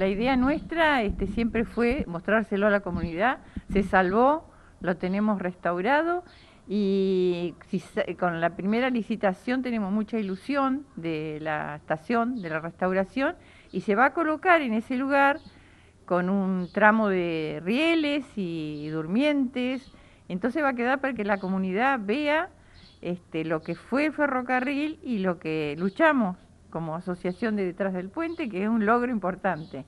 La idea nuestra este, siempre fue mostrárselo a la comunidad, se salvó, lo tenemos restaurado y con la primera licitación tenemos mucha ilusión de la estación, de la restauración, y se va a colocar en ese lugar con un tramo de rieles y durmientes, entonces va a quedar para que la comunidad vea este, lo que fue el ferrocarril y lo que luchamos como asociación de detrás del puente, que es un logro importante.